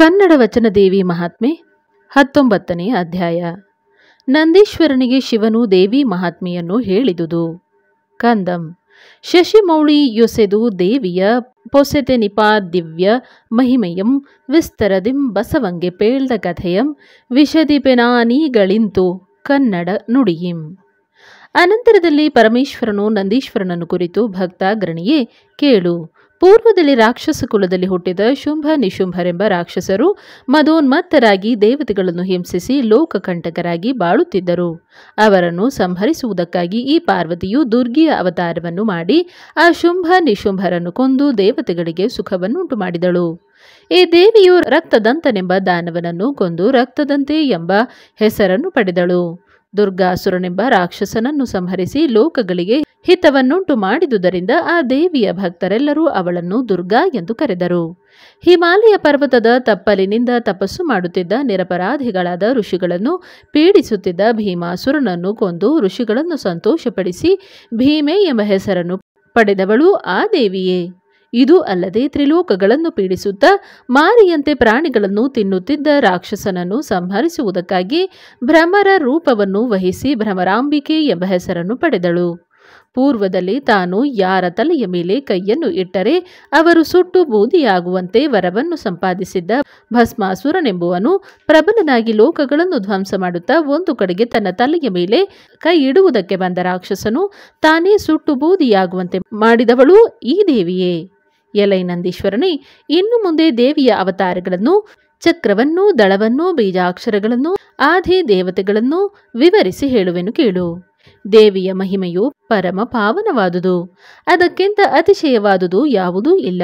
ಕನ್ನಡ ವಚನ ದೇವಿ ಮಹಾತ್ಮೆ ಹತ್ತೊಂಬತ್ತನೇ ಅಧ್ಯಾಯ ನಂದೀಶ್ವರನಿಗೆ ಶಿವನು ದೇವಿ ಮಹಾತ್ಮೆಯನ್ನು ಹೇಳಿದುದು ಕಂದಂ ಶಶಿಮೌಳಿ ಯೊಸೆದು ದೇವಿಯ ಪೊಸೆತೆ ನಿಪಾ ದಿವ್ಯ ಮಹಿಮೆಯಂ ವಿಸ್ತರದಿಂ ಬಸವಂಗೆ ಪೇಳ್ದ ಕಥೆಯಂ ವಿಷದಿಪೆನಾನೀಗಳಿಂತು ಕನ್ನಡ ನುಡಿಯಿಂ ಅನಂತರದಲ್ಲಿ ಪರಮೇಶ್ವರನು ನಂದೀಶ್ವರನನ್ನು ಕುರಿತು ಭಕ್ತಾಗ್ರಣಿಯೇ ಕೇಳು ಪೂರ್ವದಲ್ಲಿ ರಾಕ್ಷಸ ಕುಲದಲ್ಲಿ ಹುಟ್ಟಿದ ಶುಂಭ ನಿಶುಂಭರೆಂಬ ರಾಕ್ಷಸರು ಮದೋನ್ಮತ್ತರಾಗಿ ದೇವತೆಗಳನ್ನು ಹಿಂಸಿಸಿ ಲೋಕಕಂಟಕರಾಗಿ ಬಾಳುತ್ತಿದ್ದರು ಅವರನ್ನು ಸಂಹರಿಸುವುದಕ್ಕಾಗಿ ಈ ಪಾರ್ವತಿಯು ದುರ್ಗಿಯ ಅವತಾರವನ್ನು ಮಾಡಿ ಆ ಶುಂಭ ನಿಶುಂಭರನ್ನು ಕೊಂದು ದೇವತೆಗಳಿಗೆ ಸುಖವನ್ನುಂಟು ಮಾಡಿದಳು ಈ ದೇವಿಯು ರಕ್ತದಂತನೆಂಬ ದಾನವನನ್ನು ಕೊಂದು ರಕ್ತದಂತೆ ಎಂಬ ಹೆಸರನ್ನು ಪಡೆದಳು ದುರ್ಗಾಸುರನೆಂಬ ರಾಕ್ಷಸನನ್ನು ಸಂಹರಿಸಿ ಲೋಕಗಳಿಗೆ ಹಿತವನ್ನುಂಟು ಮಾಡಿದುದರಿಂದ ಆ ದೇವಿಯ ಭಕ್ತರೆಲ್ಲರೂ ಅವಳನ್ನು ದುರ್ಗಾ ಎಂದು ಕರೆದರು ಹಿಮಾಲಯ ಪರ್ವತದ ತಪ್ಪಲಿನಿಂದ ತಪಸ್ಸು ಮಾಡುತ್ತಿದ್ದ ನಿರಪರಾಧಿಗಳಾದ ಋಷಿಗಳನ್ನು ಪೀಡಿಸುತ್ತಿದ್ದ ಭೀಮಾಸುರನನ್ನು ಕೊಂದು ಋಷಿಗಳನ್ನು ಸಂತೋಷಪಡಿಸಿ ಭೀಮೆ ಎಂಬ ಹೆಸರನ್ನು ಪಡೆದವಳು ಆ ದೇವಿಯೇ ಇದು ಅಲ್ಲದೆ ತ್ರಿಲೋಕಗಳನ್ನು ಪೀಡಿಸುತ್ತಾ ಮಾರಿಯಂತೆ ಪ್ರಾಣಿಗಳನ್ನು ತಿನ್ನುತ್ತಿದ್ದ ರಾಕ್ಷಸನನ್ನು ಸಂಹರಿಸುವುದಕ್ಕಾಗಿ ಭ್ರಮರ ರೂಪವನ್ನು ವಹಿಸಿ ಭ್ರಮರಾಂಬಿಕೆ ಎಂಬ ಹೆಸರನ್ನು ಪಡೆದಳು ಪೂರ್ವದಲ್ಲಿ ತಾನು ಯಾರ ತಲೆಯ ಮೇಲೆ ಕೈಯನ್ನು ಇಟ್ಟರೆ ಅವರು ಸುಟ್ಟು ಬೂದಿಯಾಗುವಂತೆ ವರವನ್ನು ಸಂಪಾದಿಸಿದ್ದ ಭಸ್ಮಾಸುರನೆಂಬುವನು ಪ್ರಬಲನಾಗಿ ಲೋಕಗಳನ್ನು ಧ್ವಂಸ ಮಾಡುತ್ತಾ ಒಂದು ಕಡೆಗೆ ತನ್ನ ತಲೆಯ ಮೇಲೆ ಕೈ ಇಡುವುದಕ್ಕೆ ಬಂದ ರಾಕ್ಷಸನು ತಾನೇ ಸುಟ್ಟು ಬೂದಿಯಾಗುವಂತೆ ಮಾಡಿದವಳು ಈ ದೇವಿಯೇ ಎಲೈ ನಂದೀಶ್ವರನೇ ಇನ್ನು ಮುಂದೆ ದೇವಿಯ ಅವತಾರಗಳನ್ನು ಚಕ್ರವನ್ನು ದಳವನ್ನು ಬೀಜಾಕ್ಷರಗಳನ್ನು ಆಧಿ ದೇವತೆಗಳನ್ನು ವಿವರಿಸಿ ಹೇಳುವೆನು ಕೇಳು ದೇವಿಯ ಮಹಿಮೆಯು ಪರಮ ಪಾವನವಾದುದು ಅದಕ್ಕಿಂತ ಅತಿಶಯವಾದುದು ಯಾವುದೂ ಇಲ್ಲ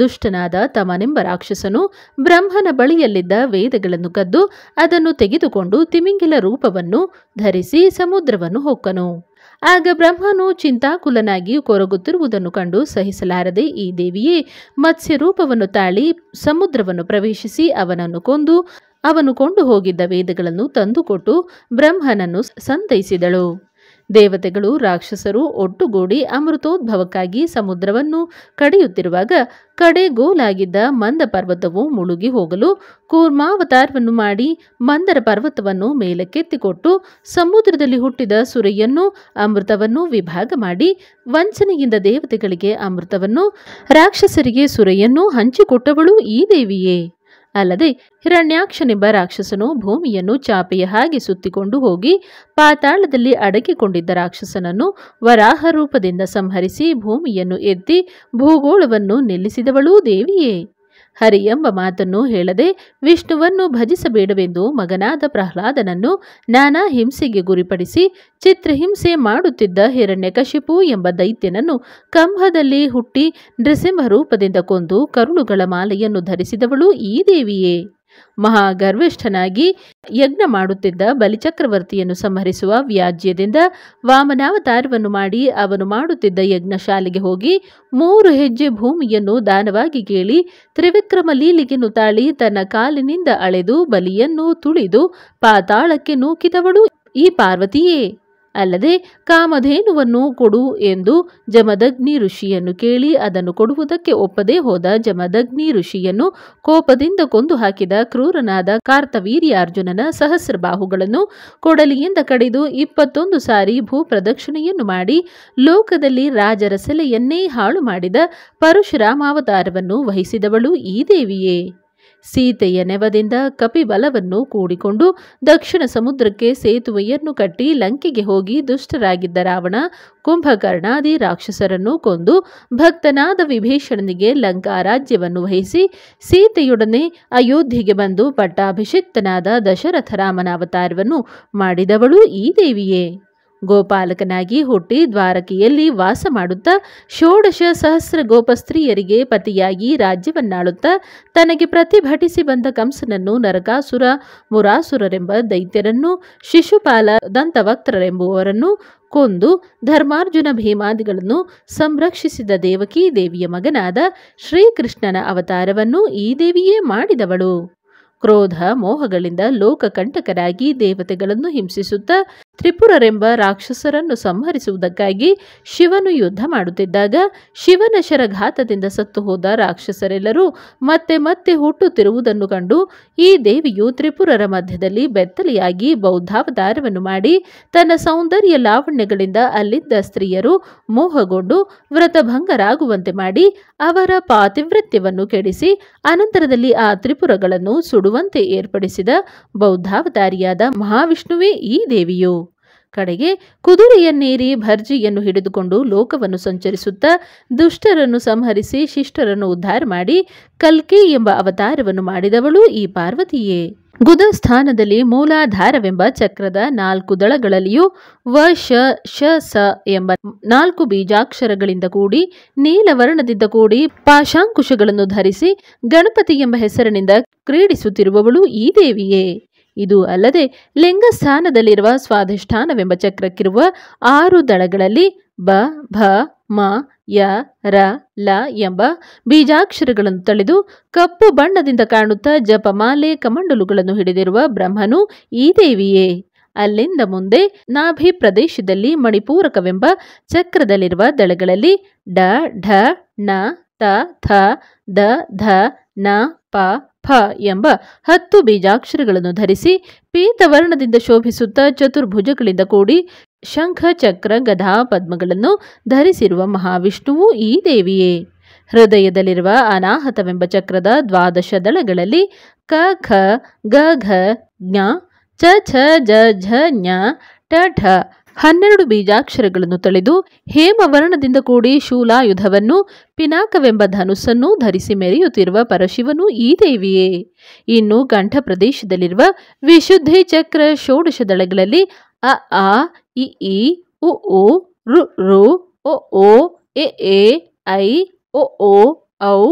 ದುಷ್ಟನಾದ ತಮನೆಂಬ ರಾಕ್ಷಸನು ಬ್ರಹ್ಮನ ಬಳಿಯಲ್ಲಿದ್ದ ವೇದಗಳನ್ನು ಕದ್ದು ಅದನ್ನು ತೆಗೆದುಕೊಂಡು ತಿಮಿಂಗಿಲ ರೂಪವನ್ನು ಧರಿಸಿ ಸಮುದ್ರವನ್ನು ಹೊಕ್ಕನು ಆಗ ಬ್ರಹ್ಮನು ಚಿಂತಾಕುಲನಾಗಿ ಕೊರಗುತ್ತಿರುವುದನ್ನು ಕಂಡು ಸಹಿಸಲಾರದೆ ಈ ದೇವಿಯೇ ಮತ್ಸ್ಯ ರೂಪವನ್ನು ತಾಳಿ ಸಮುದ್ರವನ್ನು ಪ್ರವೇಶಿಸಿ ಅವನನ್ನು ಕೊಂದು ಅವನು ಕೊಂಡು ಹೋಗಿದ್ದ ವೇದಗಳನ್ನು ತಂದುಕೊಟ್ಟು ಬ್ರಹ್ಮನನ್ನು ಸಂತೈಸಿದಳು ದೇವತೆಗಳು ರಾಕ್ಷಸರು ಒಟ್ಟುಗೂಡಿ ಅಮೃತೋದ್ಭವಕ್ಕಾಗಿ ಸಮುದ್ರವನ್ನು ಕಡಿಯುತ್ತಿರುವಾಗ ಕಡೆಗೋಲಾಗಿದ್ದ ಮಂದ ಪರ್ವತವು ಮುಳುಗಿ ಹೋಗಲು ಕೂರ್ಮಾವತಾರವನ್ನು ಮಾಡಿ ಮಂದರ ಪರ್ವತವನ್ನು ಮೇಲಕ್ಕೆತ್ತಿಕೊಟ್ಟು ಸಮುದ್ರದಲ್ಲಿ ಹುಟ್ಟಿದ ಸುರೆಯನ್ನು ಅಮೃತವನ್ನು ವಿಭಾಗ ಮಾಡಿ ವಂಚನೆಯಿಂದ ದೇವತೆಗಳಿಗೆ ಅಮೃತವನ್ನು ರಾಕ್ಷಸರಿಗೆ ಸುರೆಯನ್ನು ಹಂಚಿಕೊಟ್ಟವಳು ಈ ದೇವಿಯೇ ಅಲ್ಲದೆ ಹಿರಣ್ಯಾಕ್ಷನೆಂಬ ರಾಕ್ಷಸನು ಭೂಮಿಯನ್ನು ಚಾಪೆಯ ಹಾಗೆ ಸುತ್ತಿಕೊಂಡು ಹೋಗಿ ಪಾತಾಳದಲ್ಲಿ ಅಡಕಿಕೊಂಡಿದ್ದ ರಾಕ್ಷಸನನ್ನು ವರಾಹ ರೂಪದಿಂದ ಸಂಹರಿಸಿ ಭೂಮಿಯನ್ನು ಎತ್ತಿ ಭೂಗೋಳವನ್ನು ನಿಲ್ಲಿಸಿದವಳೂ ದೇವಿಯೇ ಹರಿ ಎಂಬ ಮಾತನ್ನು ಹೇಳದೆ ವಿಷ್ಣುವನ್ನು ಭಜಿಸಬೇಡವೆಂದು ಮಗನಾದ ಪ್ರಹ್ಲಾದನನ್ನು ನಾನಾ ಹಿಂಸೆಗೆ ಗುರಿಪಡಿಸಿ ಚಿತ್ರಹಿಂಸೆ ಮಾಡುತ್ತಿದ್ದ ಹಿರಣ್ಯಕಶಿಪು ಎಂಬ ದೈತ್ಯನನ್ನು ಕಂಭದಲ್ಲಿ ಹುಟ್ಟಿ ನೃಸಿಂಹ ರೂಪದಿಂದ ಕೊಂದು ಕರುಳುಗಳ ಮಾಲೆಯನ್ನು ಧರಿಸಿದವಳು ಈ ದೇವಿಯೇ ಮಹಾ ಗರ್ವಿಷ್ಠನಾಗಿ ಯಜ್ಞ ಮಾಡುತ್ತಿದ್ದ ಬಲಿಚಕ್ರವರ್ತಿಯನ್ನು ಸಂಹರಿಸುವ ವ್ಯಾಜ್ಯದಿಂದ ವಾಮನಾವತಾರವನ್ನು ಮಾಡಿ ಅವನು ಮಾಡುತ್ತಿದ್ದ ಯಜ್ಞಶಾಲೆಗೆ ಹೋಗಿ ಮೂರು ಹೆಜ್ಜೆ ಭೂಮಿಯನ್ನು ದಾನವಾಗಿ ಕೇಳಿ ತ್ರಿವಿಕ್ರಮ ಲೀಲಿಗೆನು ತಾಳಿ ತನ್ನ ಕಾಲಿನಿಂದ ಅಳೆದು ಬಲಿಯನ್ನು ತುಳಿದು ಪಾತಾಳಕ್ಕೆ ನೂಕಿದವಳು ಈ ಪಾರ್ವತಿಯೇ ಅಲ್ಲದೆ ಕಾಮಧೇನುವನ್ನು ಕೊಡು ಎಂದು ಜಮದಗ್ನಿ ಋಷಿಯನ್ನು ಕೇಳಿ ಅದನ್ನು ಕೊಡುವುದಕ್ಕೆ ಒಪ್ಪದೇ ಹೋದ ಜಮದಗ್ನಿ ಋಷಿಯನ್ನು ಕೋಪದಿಂದ ಕೊಂದು ಹಾಕಿದ ಕ್ರೂರನಾದ ಕಾರ್ತವೀರ್ಯಾರ್ಜುನನ ಸಹಸ್ರ ಬಾಹುಗಳನ್ನು ಕೊಡಲಿಯಿಂದ ಕಡಿದು ಇಪ್ಪತ್ತೊಂದು ಸಾರಿ ಭೂಪ್ರದಕ್ಷಿಣೆಯನ್ನು ಮಾಡಿ ಲೋಕದಲ್ಲಿ ರಾಜರ ಸೆಲೆಯನ್ನೇ ಹಾಳು ಮಾಡಿದ ಪರಶುರಾಮಾವತಾರವನ್ನು ವಹಿಸಿದವಳು ಈ ದೇವಿಯೇ ಸೀತೆಯ ನೆವದಿಂದ ಕಪಿಬಲವನ್ನು ಕೂಡಿಕೊಂಡು ದಕ್ಷಿಣ ಸಮುದ್ರಕ್ಕೆ ಸೇತುವೆಯನ್ನು ಕಟ್ಟಿ ಲಂಕೆಗೆ ಹೋಗಿ ದುಷ್ಟರಾಗಿದ್ದ ರಾವಣ ಕುಂಭಕರ್ಣಾದಿ ರಾಕ್ಷಸರನ್ನು ಕೊಂದು ಭಕ್ತನಾದ ವಿಭೀಷಣನಿಗೆ ಲಂಕಾ ರಾಜ್ಯವನ್ನು ವಹಿಸಿ ಸೀತೆಯೊಡನೆ ಅಯೋಧ್ಯೆಗೆ ಬಂದು ಪಟ್ಟಾಭಿಷಿಕ್ತನಾದ ದಶರಥ ರಾಮನ ಅವತಾರವನ್ನು ಮಾಡಿದವಳು ಈ ದೇವಿಯೇ ಗೋಪಾಲಕನಾಗಿ ಹುಟ್ಟಿ ದ್ವಾರಕೆಯಲ್ಲಿ ವಾಸ ಮಾಡುತ್ತಾ ಷೋಡಶ ಸಹಸ್ರ ಗೋಪಸ್ತ್ರೀಯರಿಗೆ ಪತಿಯಾಗಿ ರಾಜ್ಯವನ್ನಾಳುತ್ತಾ ತನಗೆ ಪ್ರತಿಭಟಿಸಿ ಬಂದ ಕಂಸನನ್ನು ನರಕಾಸುರ ಮುರಾಸುರರೆಂಬ ದೈತ್ಯರನ್ನು ಶಿಶುಪಾಲ ದಂತವಕ್ತರೆಂಬುವರನ್ನು ಕೊಂದು ಧರ್ಮಾರ್ಜುನ ಭೀಮಾದಿಗಳನ್ನು ಸಂರಕ್ಷಿಸಿದ ದೇವಕಿ ದೇವಿಯ ಮಗನಾದ ಶ್ರೀಕೃಷ್ಣನ ಅವತಾರವನ್ನು ಈ ದೇವಿಯೇ ಮಾಡಿದವಳು ಕ್ರೋಧ ಮೋಹಗಳಿಂದ ಲೋಕಕಂಟಕರಾಗಿ ದೇವತೆಗಳನ್ನು ಹಿಂಸಿಸುತ್ತಾ ತ್ರಿಪುರರೆಂಬ ರಾಕ್ಷಸರನ್ನು ಸಂಹರಿಸುವುದಕ್ಕಾಗಿ ಶಿವನು ಯುದ್ಧ ಮಾಡುತ್ತಿದ್ದಾಗ ಶಿವನ ಶರಘಾತದಿಂದ ಸತ್ತು ಹೋದ ರಾಕ್ಷಸರೆಲ್ಲರೂ ಮತ್ತೆ ಮತ್ತೆ ಹುಟ್ಟುತ್ತಿರುವುದನ್ನು ಕಂಡು ಈ ದೇವಿಯು ತ್ರಿಪುರರ ಮಧ್ಯದಲ್ಲಿ ಬೆತ್ತಲೆಯಾಗಿ ಬೌದ್ಧಾವತಾರವನ್ನು ಮಾಡಿ ತನ್ನ ಸೌಂದರ್ಯ ಲಾವಣ್ಯಗಳಿಂದ ಅಲ್ಲಿದ್ದ ಸ್ತ್ರೀಯರು ಮೋಹಗೊಂಡು ವ್ರತಭಂಗರಾಗುವಂತೆ ಮಾಡಿ ಅವರ ಪಾತಿವೃತ್ಯವನ್ನು ಕೆಡಿಸಿ ಅನಂತರದಲ್ಲಿ ಆ ತ್ರಿಪುರಗಳನ್ನು ಸುಡುವಂತೆ ಏರ್ಪಡಿಸಿದ ಬೌದ್ಧಾವತಾರಿಯಾದ ಮಹಾವಿಷ್ಣುವೇ ಈ ದೇವಿಯು ಕಡೆಗೆ ಕುದುರೆಯನ್ನೇರಿ ಭರ್ಜಿಯನ್ನು ಹಿಡಿದುಕೊಂಡು ಲೋಕವನ್ನು ಸಂಚರಿಸುತ್ತಾ ದುಷ್ಟರನ್ನು ಸಂಹರಿಸಿ ಶಿಷ್ಟರನ್ನು ಉದ್ಧಾರ ಮಾಡಿ ಕಲ್ಕಿ ಎಂಬ ಅವತಾರವನ್ನು ಮಾಡಿದವಳು ಈ ಪಾರ್ವತಿಯೇ ಗುದಸ್ಥಾನದಲ್ಲಿ ಮೂಲಾಧಾರವೆಂಬ ಚಕ್ರದ ನಾಲ್ಕು ದಳಗಳಲ್ಲಿಯೂ ವ ಶ ಶ ಸ ಎಂಬ ನಾಲ್ಕು ಬೀಜಾಕ್ಷರಗಳಿಂದ ಕೂಡಿ ನೀಲವರ್ಣದಿಂದ ಕೂಡಿ ಪಾಶಾಂಕುಶಗಳನ್ನು ಧರಿಸಿ ಗಣಪತಿ ಎಂಬ ಹೆಸರಿನಿಂದ ಕ್ರೀಡಿಸುತ್ತಿರುವವಳು ಈ ದೇವಿಯೇ ಇದು ಅಲ್ಲದೆ ಲಿಂಗಸ್ಥಾನದಲ್ಲಿರುವ ಸ್ವಾಧಿಷ್ಠಾನವೆಂಬ ಚಕ್ರಕ್ಕಿರುವ ಆರು ದಳಗಳಲ್ಲಿ ಬ ಭ ಮ ಯ ರ ಲ ಎಂಬ ಬೀಜಾಕ್ಷರಗಳನ್ನು ತಳೆದು ಕಪ್ಪು ಬಣ್ಣದಿಂದ ಕಾಣುತ್ತಾ ಜಪಮಾಲೆ ಕಮಂಡಲುಗಳನ್ನು ಹಿಡಿದಿರುವ ಬ್ರಹ್ಮನು ಈ ದೇವಿಯೇ ಅಲ್ಲಿಂದ ಮುಂದೆ ನಾಭಿ ಪ್ರದೇಶದಲ್ಲಿ ಮಣಿಪೂರಕವೆಂಬ ಚಕ್ರದಲ್ಲಿರುವ ದಳಗಳಲ್ಲಿ ಡ ಢ ನ ತ ಥ ದ ಧ ನ ಪ ಫ ಎಂಬ ಹತ್ತು ಬೀಜಾಕ್ಷರಗಳನ್ನು ಧರಿಸಿ ಪೀತವರ್ಣದಿಂದ ಶೋಭಿಸುತ್ತಾ ಚತುರ್ಭುಜಗಳಿಂದ ಕೂಡಿ ಶಂಖ ಚಕ್ರ ಗಧಾ ಪದ್ಮಗಳನ್ನು ಧರಿಸಿರುವ ಮಹಾವಿಷ್ಣುವು ಈ ದೇವಿಯೇ ಹೃದಯದಲ್ಲಿರುವ ಅನಾಹತವೆಂಬ ಚಕ್ರದ ದ್ವಾದಶ ದಳಗಳಲ್ಲಿ ಕ ಖ ಗ ಘ ಜ್ಞ ಚ ಛ ಜ ಝ ಞ ಟ ಠ ಹನ್ನೆರಡು ಬೀಜಾಕ್ಷರಗಳನ್ನು ತಳೆದು ಹೇಮವರ್ಣದಿಂದ ಕೂಡಿ ಶೂಲಾಯುಧವನ್ನು ಪಿನಾಕವೆಂಬ ಧನುಸ್ಸನ್ನು ಧರಿಸಿ ಮೆರೆಯುತ್ತಿರುವ ಪರಶಿವನು ಈ ದೇವಿಯೇ ಇನ್ನು ಕಂಠ ಪ್ರದೇಶದಲ್ಲಿರುವ ವಿಶುದ್ಧಿ ಚಕ್ರ ದಳಗಳಲ್ಲಿ ಅ ಆ ಇ ಇ ಉ ರು ರು ಒ ಓ ಎ ಐ ಒ ಓ ಔ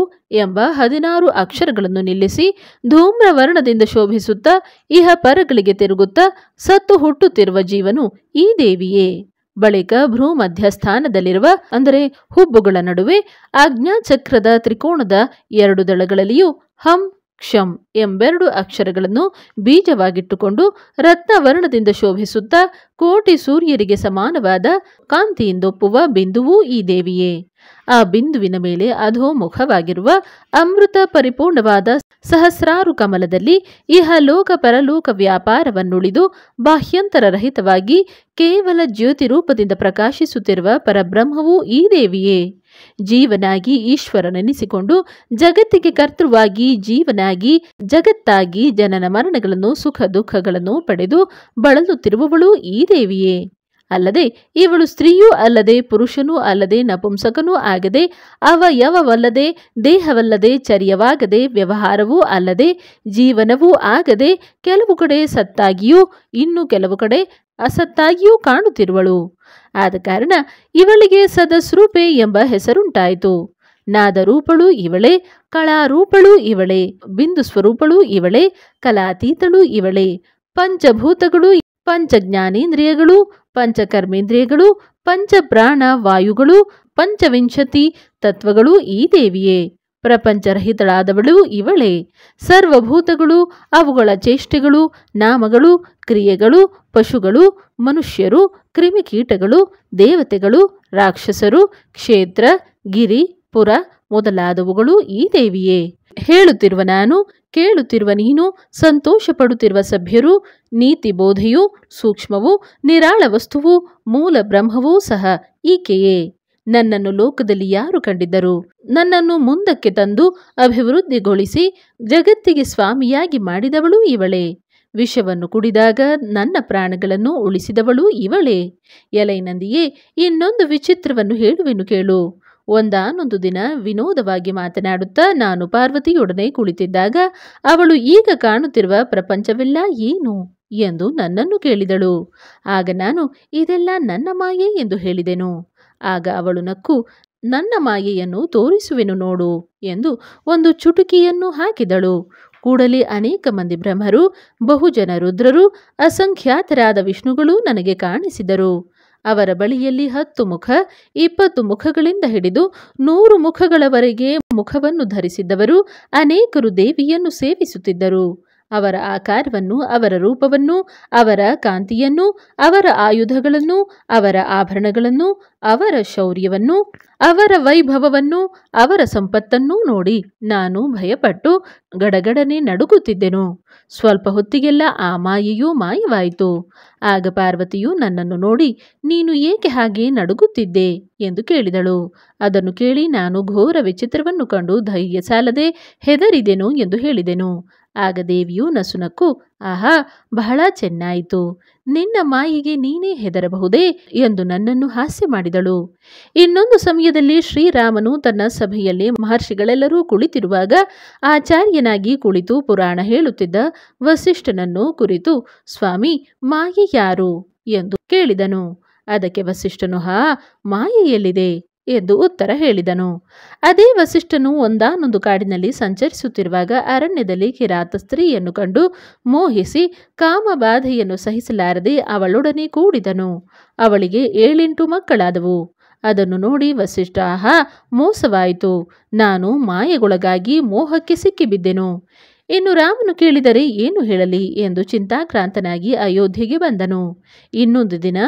ಎಂಬ ಹದಿನಾರು ಅಕ್ಷರಗಳನ್ನು ನಿಲ್ಲಿಸಿ ಧೂಮ್ರವರ್ಣದಿಂದ ಶೋಭಿಸುತ್ತಾ ಇಹ ಪರಗಳಿಗೆ ತಿರುಗುತ್ತಾ ಸತ್ತು ಹುಟ್ಟುತ್ತಿರುವ ಜೀವನು ಈ ದೇವಿಯೇ ಬಳಿಕ ಭ್ರೂಮಧ್ಯ ಸ್ಥಾನದಲ್ಲಿರುವ ಅಂದರೆ ಹುಬ್ಬುಗಳ ನಡುವೆ ಆಜ್ಞಾಚಕ್ರದ ತ್ರಿಕೋಣದ ಎರಡು ದಳಗಳಲ್ಲಿಯೂ ಹಂ ಕ್ಷಂ ಎಂಬೆರಡು ಅಕ್ಷರಗಳನ್ನು ಬೀಜವಾಗಿಟ್ಟುಕೊಂಡು ರತ್ನವರ್ಣದಿಂದ ಶೋಭಿಸುತ್ತಾ ಕೋಟಿ ಸೂರ್ಯರಿಗೆ ಸಮಾನವಾದ ಕಾಂತಿಯಿಂದೊಪ್ಪುವ ಬಿಂದುವೂ ಈ ದೇವಿಯೇ ಆ ಬಿಂದುವಿನ ಮೇಲೆ ಅಧೋಮುಖವಾಗಿರುವ ಅಮೃತ ಪರಿಪೂರ್ಣವಾದ ಸಹಸ್ರಾರು ಕಮಲದಲ್ಲಿ ಲೋಕ ಪರಲೋಕ ವ್ಯಾಪಾರವನ್ನುಳಿದು ರಹಿತವಾಗಿ ಕೇವಲ ಜ್ಯೋತಿ ರೂಪದಿಂದ ಪ್ರಕಾಶಿಸುತ್ತಿರುವ ಪರಬ್ರಹ್ಮವೂ ಈ ದೇವಿಯೇ ಜೀವನಾಗಿ ಈಶ್ವರನೆನಿಸಿಕೊಂಡು ಜಗತ್ತಿಗೆ ಕರ್ತೃವಾಗಿ ಜೀವನಾಗಿ ಜಗತ್ತಾಗಿ ಜನನ ಮರಣಗಳನ್ನು ಸುಖ ದುಃಖಗಳನ್ನು ಪಡೆದು ಬಳಲುತ್ತಿರುವವಳು ಈ ದೇವಿಯೇ ಅಲ್ಲದೆ ಇವಳು ಸ್ತ್ರೀಯೂ ಅಲ್ಲದೆ ಪುರುಷನೂ ಅಲ್ಲದೆ ನಪುಂಸಕನೂ ಆಗದೆ ಅವಯವವಲ್ಲದೆ ದೇಹವಲ್ಲದೆ ಚರ್ಯವಾಗದೆ ವ್ಯವಹಾರವೂ ಅಲ್ಲದೆ ಜೀವನವೂ ಆಗದೆ ಕೆಲವು ಕಡೆ ಸತ್ತಾಗಿಯೂ ಇನ್ನು ಕೆಲವು ಕಡೆ ಅಸತ್ತಾಗಿಯೂ ಕಾಣುತ್ತಿರುವಳು ಆದ ಕಾರಣ ಇವಳಿಗೆ ಸದಸ್ರೂಪೆ ಎಂಬ ಹೆಸರುಂಟಾಯಿತು ನಾದರೂಪಳು ಇವಳೆ ಕಳಾರೂಪಳು ಇವಳೆ ಬಿಂದು ಸ್ವರೂಪಳು ಇವಳೆ ಕಲಾತೀತಳು ಇವಳೆ ಪಂಚಭೂತಗಳು ಪಂಚಜ್ಞಾನೇಂದ್ರಿಯಗಳು ಪಂಚಕರ್ಮೇಂದ್ರಿಯಗಳು ಪಂಚಪ್ರಾಣ ವಾಯುಗಳು ಪಂಚವಿಂಶತಿ ತತ್ವಗಳು ಈ ದೇವಿಯೇ ಪ್ರಪಂಚರಹಿತಳಾದವಳು ಇವಳೇ ಸರ್ವಭೂತಗಳು ಅವುಗಳ ಚೇಷ್ಟೆಗಳು ನಾಮಗಳು ಕ್ರಿಯೆಗಳು ಪಶುಗಳು ಮನುಷ್ಯರು ಕ್ರಿಮಿಕೀಟಗಳು ದೇವತೆಗಳು ರಾಕ್ಷಸರು ಕ್ಷೇತ್ರ ಗಿರಿ ಪುರ ಮೊದಲಾದವುಗಳು ಈ ದೇವಿಯೇ ಹೇಳುತ್ತಿರುವ ನಾನು ಕೇಳುತ್ತಿರುವ ನೀನು ಸಂತೋಷ ಪಡುತ್ತಿರುವ ಸಭ್ಯರು ನೀತಿ ಬೋಧೆಯು ಸೂಕ್ಷ್ಮವೂ ನಿರಾಳ ವಸ್ತುವು ಮೂಲ ಬ್ರಹ್ಮವೂ ಸಹ ಈಕೆಯೇ ನನ್ನನ್ನು ಲೋಕದಲ್ಲಿ ಯಾರು ಕಂಡಿದ್ದರು ನನ್ನನ್ನು ಮುಂದಕ್ಕೆ ತಂದು ಅಭಿವೃದ್ಧಿಗೊಳಿಸಿ ಜಗತ್ತಿಗೆ ಸ್ವಾಮಿಯಾಗಿ ಮಾಡಿದವಳು ಇವಳೇ ವಿಷವನ್ನು ಕುಡಿದಾಗ ನನ್ನ ಪ್ರಾಣಗಳನ್ನು ಉಳಿಸಿದವಳು ಇವಳೇ ಎಲೈನಂದಿಯೇ ಇನ್ನೊಂದು ವಿಚಿತ್ರವನ್ನು ಹೇಳುವೆನು ಕೇಳು ಒಂದಾನೊಂದು ದಿನ ವಿನೋದವಾಗಿ ಮಾತನಾಡುತ್ತಾ ನಾನು ಪಾರ್ವತಿಯೊಡನೆ ಕುಳಿತಿದ್ದಾಗ ಅವಳು ಈಗ ಕಾಣುತ್ತಿರುವ ಪ್ರಪಂಚವೆಲ್ಲ ಏನು ಎಂದು ನನ್ನನ್ನು ಕೇಳಿದಳು ಆಗ ನಾನು ಇದೆಲ್ಲ ನನ್ನ ಮಾಯೆ ಎಂದು ಹೇಳಿದೆನು ಆಗ ಅವಳು ನಕ್ಕು ನನ್ನ ಮಾಯೆಯನ್ನು ತೋರಿಸುವೆನು ನೋಡು ಎಂದು ಒಂದು ಚುಟುಕಿಯನ್ನು ಹಾಕಿದಳು ಕೂಡಲೇ ಅನೇಕ ಮಂದಿ ಬ್ರಹ್ಮರು ಬಹುಜನ ರುದ್ರರು ಅಸಂಖ್ಯಾತರಾದ ವಿಷ್ಣುಗಳು ನನಗೆ ಕಾಣಿಸಿದರು ಅವರ ಬಳಿಯಲ್ಲಿ ಹತ್ತು ಮುಖ ಇಪ್ಪತ್ತು ಮುಖಗಳಿಂದ ಹಿಡಿದು ನೂರು ಮುಖಗಳವರೆಗೆ ಮುಖವನ್ನು ಧರಿಸಿದ್ದವರು ಅನೇಕರು ದೇವಿಯನ್ನು ಸೇವಿಸುತ್ತಿದ್ದರು ಅವರ ಆಕಾರವನ್ನು ಅವರ ರೂಪವನ್ನು ಅವರ ಕಾಂತಿಯನ್ನು ಅವರ ಆಯುಧಗಳನ್ನು ಅವರ ಆಭರಣಗಳನ್ನು ಅವರ ಶೌರ್ಯವನ್ನು ಅವರ ವೈಭವವನ್ನು ಅವರ ಸಂಪತ್ತನ್ನೂ ನೋಡಿ ನಾನು ಭಯಪಟ್ಟು ಗಡಗಡನೆ ನಡುಗುತ್ತಿದ್ದೆನು ಸ್ವಲ್ಪ ಹೊತ್ತಿಗೆಲ್ಲ ಆ ಮಾಯೆಯೂ ಮಾಯವಾಯಿತು ಆಗ ಪಾರ್ವತಿಯು ನನ್ನನ್ನು ನೋಡಿ ನೀನು ಏಕೆ ಹಾಗೆ ನಡುಗುತ್ತಿದ್ದೆ ಎಂದು ಕೇಳಿದಳು ಅದನ್ನು ಕೇಳಿ ನಾನು ಘೋರ ವಿಚಿತ್ರವನ್ನು ಕಂಡು ಧೈರ್ಯ ಸಾಲದೆ ಹೆದರಿದೆನು ಎಂದು ಹೇಳಿದೆನು ಆಗ ದೇವಿಯು ನಸುನಕ್ಕು ಆಹಾ ಬಹಳ ಚೆನ್ನಾಯಿತು ನಿನ್ನ ಮಾಯಿಗೆ ನೀನೇ ಹೆದರಬಹುದೇ ಎಂದು ನನ್ನನ್ನು ಹಾಸ್ಯ ಮಾಡಿದಳು ಇನ್ನೊಂದು ಸಮಯದಲ್ಲಿ ಶ್ರೀರಾಮನು ತನ್ನ ಸಭೆಯಲ್ಲಿ ಮಹರ್ಷಿಗಳೆಲ್ಲರೂ ಕುಳಿತಿರುವಾಗ ಆಚಾರ್ಯನಾಗಿ ಕುಳಿತು ಪುರಾಣ ಹೇಳುತ್ತಿದ್ದ ವಸಿಷ್ಠನನ್ನು ಕುರಿತು ಸ್ವಾಮಿ ಮಾಯಿ ಯಾರು ಎಂದು ಕೇಳಿದನು ಅದಕ್ಕೆ ವಸಿಷ್ಠನು ಹಾ ಮಾಯೆಯಲ್ಲಿದೆ ಎಂದು ಉತ್ತರ ಹೇಳಿದನು ಅದೇ ವಸಿಷ್ಠನು ಒಂದಾನೊಂದು ಕಾಡಿನಲ್ಲಿ ಸಂಚರಿಸುತ್ತಿರುವಾಗ ಅರಣ್ಯದಲ್ಲಿ ಕಿರಾತ ಸ್ತ್ರೀಯನ್ನು ಕಂಡು ಮೋಹಿಸಿ ಕಾಮಬಾಧೆಯನ್ನು ಸಹಿಸಲಾರದೆ ಅವಳೊಡನೆ ಕೂಡಿದನು ಅವಳಿಗೆ ಏಳೆಂಟು ಮಕ್ಕಳಾದವು ಅದನ್ನು ನೋಡಿ ವಸಿಷ್ಠ ಆಹಾ ಮೋಸವಾಯಿತು ನಾನು ಮಾಯೆಗೊಳಗಾಗಿ ಮೋಹಕ್ಕೆ ಸಿಕ್ಕಿಬಿದ್ದೆನು ಇನ್ನು ರಾಮನು ಕೇಳಿದರೆ ಏನು ಹೇಳಲಿ ಎಂದು ಚಿಂತಾಕ್ರಾಂತನಾಗಿ ಅಯೋಧ್ಯೆಗೆ ಬಂದನು ಇನ್ನೊಂದು ದಿನ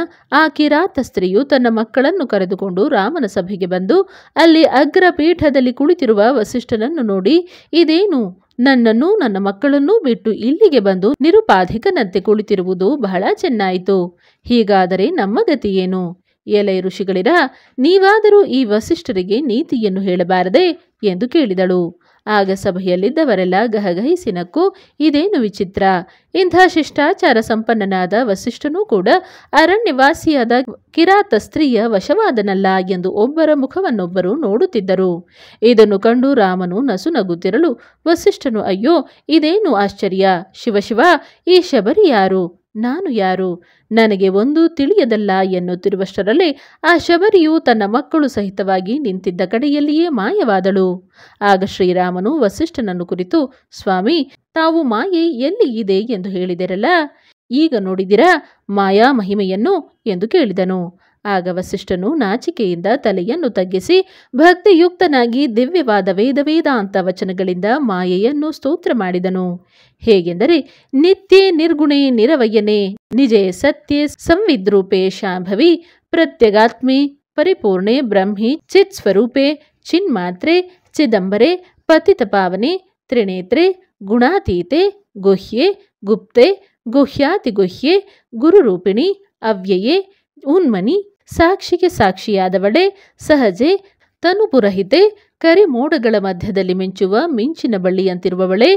ಆ ಕಿರಾತ ಸ್ತ್ರೀಯು ತನ್ನ ಮಕ್ಕಳನ್ನು ಕರೆದುಕೊಂಡು ರಾಮನ ಸಭೆಗೆ ಬಂದು ಅಲ್ಲಿ ಅಗ್ರ ಪೀಠದಲ್ಲಿ ಕುಳಿತಿರುವ ವಸಿಷ್ಠನನ್ನು ನೋಡಿ ಇದೇನು ನನ್ನನ್ನು ನನ್ನ ಮಕ್ಕಳನ್ನೂ ಬಿಟ್ಟು ಇಲ್ಲಿಗೆ ಬಂದು ನಿರುಪಾಧಿಕನಂತೆ ಕುಳಿತಿರುವುದು ಬಹಳ ಚೆನ್ನಾಯಿತು ಹೀಗಾದರೆ ನಮ್ಮ ಗತಿಯೇನು ಎಲೆ ಋಷಿಗಳಿರ ನೀವಾದರೂ ಈ ವಸಿಷ್ಠರಿಗೆ ನೀತಿಯನ್ನು ಹೇಳಬಾರದೆ ಎಂದು ಕೇಳಿದಳು ಆಗ ಸಭೆಯಲ್ಲಿದ್ದವರೆಲ್ಲ ಗಹಗಹಿಸಿ ನಕ್ಕು ಇದೇನು ವಿಚಿತ್ರ ಇಂಥ ಶಿಷ್ಟಾಚಾರ ಸಂಪನ್ನನಾದ ವಸಿಷ್ಠನೂ ಕೂಡ ಅರಣ್ಯವಾಸಿಯಾದ ಕಿರಾತ ಸ್ತ್ರೀಯ ವಶವಾದನಲ್ಲ ಎಂದು ಒಬ್ಬರ ಮುಖವನ್ನೊಬ್ಬರು ನೋಡುತ್ತಿದ್ದರು ಇದನ್ನು ಕಂಡು ರಾಮನು ನಸುನಗುತ್ತಿರಲು ವಸಿಷ್ಠನು ಅಯ್ಯೋ ಇದೇನು ಆಶ್ಚರ್ಯ ಶಿವಶಿವ ಈ ಶಬರಿಯಾರು ಯಾರು ನಾನು ಯಾರು ನನಗೆ ಒಂದು ತಿಳಿಯದಲ್ಲ ಎನ್ನುತ್ತಿರುವಷ್ಟರಲ್ಲೇ ಆ ಶಬರಿಯು ತನ್ನ ಮಕ್ಕಳು ಸಹಿತವಾಗಿ ನಿಂತಿದ್ದ ಕಡೆಯಲ್ಲಿಯೇ ಮಾಯವಾದಳು ಆಗ ಶ್ರೀರಾಮನು ವಸಿಷ್ಠನನ್ನು ಕುರಿತು ಸ್ವಾಮಿ ತಾವು ಮಾಯೆ ಎಲ್ಲಿ ಇದೆ ಎಂದು ಹೇಳಿದಿರಲ್ಲ ಈಗ ನೋಡಿದಿರಾ ಮಾಯಾ ಮಹಿಮೆಯನ್ನು ಎಂದು ಕೇಳಿದನು ಆಗ ವಸಿಷ್ಠನು ನಾಚಿಕೆಯಿಂದ ತಲೆಯನ್ನು ತಗ್ಗಿಸಿ ಭಕ್ತಿಯುಕ್ತನಾಗಿ ದಿವ್ಯವಾದ ವೇದ ವೇದಾಂತ ವಚನಗಳಿಂದ ಮಾಯೆಯನ್ನು ಸ್ತೋತ್ರ ಮಾಡಿದನು ಹೇಗೆಂದರೆ ನಿತ್ಯ ನಿರ್ಗುಣೆ ನಿರವಯನೆ ನಿಜ ಸತ್ಯ ಸಂವಿದ್ರೂಪೆ ಶಾಂಭವಿ ಪ್ರತ್ಯಗಾತ್ಮಿ ಪರಿಪೂರ್ಣೆ ಬ್ರಹ್ಮಿ ಚಿತ್ ಸ್ವರೂಪೆ ಚಿನ್ಮಾತ್ರೆ ಚಿದಂಬರೆ ಪತಿತ ಪಾವನೆ ತ್ರಿನೇತ್ರೆ ಗುಣಾತೀತೆ ಗುಹ್ಯೆ ಗುಪ್ತೆ ಗುಹ್ಯಾತಿಗುಹ್ಯೆ ಗುರುರೂಪಿಣಿ ಅವ್ಯಯೆ ಉನ್ಮನಿ ಸಾಕ್ಷಿಗೆ ಸಾಕ್ಷಿಯಾದವಳೆ ಸಹಜೆ ತನುಪುರಹಿತೆ ಕರಿಮೋಡಗಳ ಮಧ್ಯದಲ್ಲಿ ಮಿಂಚುವ ಮಿಂಚಿನ ಬಳ್ಳಿಯಂತಿರುವವಳೆ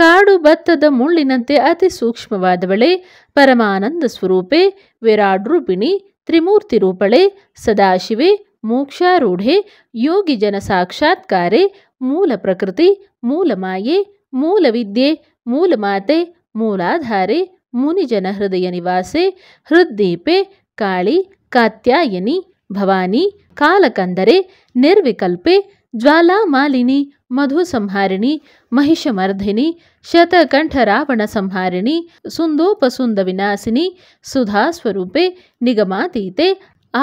ಕಾಡು ಭತ್ತದ ಮುಳ್ಳಿನಂತೆ ಅತಿ ಸೂಕ್ಷ್ಮವಾದವಳೆ ಪರಮಾನಂದ ಸ್ವರೂಪೆ ವಿರಾಡ್ರೂಪಿಣಿ ತ್ರಿಮೂರ್ತಿ ರೂಪಳೆ ಸದಾಶಿವೆ ಮೋಕ್ಷಾರೂಢೆ ಯೋಗಿ ಜನ ಸಾಕ್ಷಾತ್ಕಾರೆ ಮೂಲ ಪ್ರಕೃತಿ ಮೂಲಮಾಯೆ ಮೂಲವಿದ್ಯೆ ಮೂಲಮಾತೆ ಮೂಲಾಧಾರೆ ಮುನಿಜನ ಹೃದಯ ನಿವಾಸೆ ಹೃದ್ದೀಪೆ ಕಾಳಿ ಕಾತ್ಯಾಯನಿ ಭವಾನಿ ಕಾಲಕಂದರೆ ನಿರ್ವಿಕಲ್ಪೆ ಜ್ವಾಲಾಮಾಲಿನಿ ಮಧು ಸಂಹಾರಿಣಿ ಮಹಿಷಮರ್ಧಿನಿ ಶತಕಂಠ ರಾವಣ ಸಂಹಾರಿಣಿ ಸುಂದೋಪಸುಂದ ವಿನಾಶಿನಿ ಸುಧಾ ಸ್ವರೂಪೆ ನಿಗಮಾತೀತೆ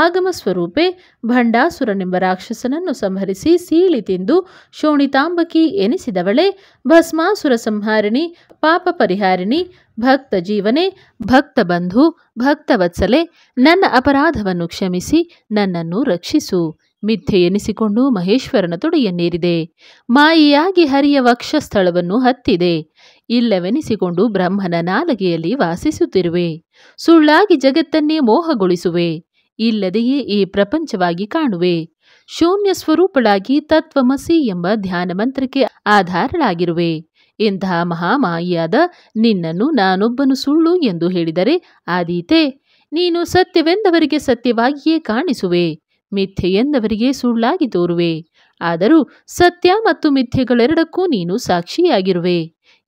ಆಗಮ ಸ್ವರೂಪೆ ಭಂಡಾಸುರನೆಂಬ ರಾಕ್ಷಸನನ್ನು ಸಂಹರಿಸಿ ಸೀಳಿ ತಿಂದು ಶೋಣಿತಾಂಬಕಿ ಎನಿಸಿದವಳೆ ಭಸ್ಮಾಸುರ ಸಂಹಾರಿಣಿ ಪಾಪ ಪರಿಹಾರಿಣಿ ಭಕ್ತ ಜೀವನೆ ಭಕ್ತ ಬಂಧು ಭಕ್ತ ವತ್ಸಲೆ ನನ್ನ ಅಪರಾಧವನ್ನು ಕ್ಷಮಿಸಿ ನನ್ನನ್ನು ರಕ್ಷಿಸು ಮಿಥ್ಯೆ ಎನಿಸಿಕೊಂಡು ಮಹೇಶ್ವರನ ತೊಡೆಯನ್ನೇರಿದೆ ಮಾಯಿಯಾಗಿ ಹರಿಯ ಸ್ಥಳವನ್ನು ಹತ್ತಿದೆ ಇಲ್ಲವೆನಿಸಿಕೊಂಡು ಬ್ರಹ್ಮನ ನಾಲಗೆಯಲ್ಲಿ ವಾಸಿಸುತ್ತಿರುವೆ ಸುಳ್ಳಾಗಿ ಜಗತ್ತನ್ನೇ ಮೋಹಗೊಳಿಸುವೆ ಇಲ್ಲದೆಯೇ ಈ ಪ್ರಪಂಚವಾಗಿ ಕಾಣುವೆ ಶೂನ್ಯ ಸ್ವರೂಪಳಾಗಿ ತತ್ವಮಸಿ ಎಂಬ ಧ್ಯಾನ ಮಂತ್ರಕ್ಕೆ ಆಧಾರಳಾಗಿರುವೆ ಇಂತಹ ಮಹಾಮಾಯಿಯಾದ ನಿನ್ನನ್ನು ನಾನೊಬ್ಬನು ಸುಳ್ಳು ಎಂದು ಹೇಳಿದರೆ ಆದೀತೆ ನೀನು ಸತ್ಯವೆಂದವರಿಗೆ ಸತ್ಯವಾಗಿಯೇ ಕಾಣಿಸುವೆ ಎಂದವರಿಗೆ ಸುಳ್ಳಾಗಿ ತೋರುವೆ ಆದರೂ ಸತ್ಯ ಮತ್ತು ಮಿಥ್ಯೆಗಳೆರಡಕ್ಕೂ ನೀನು ಸಾಕ್ಷಿಯಾಗಿರುವೆ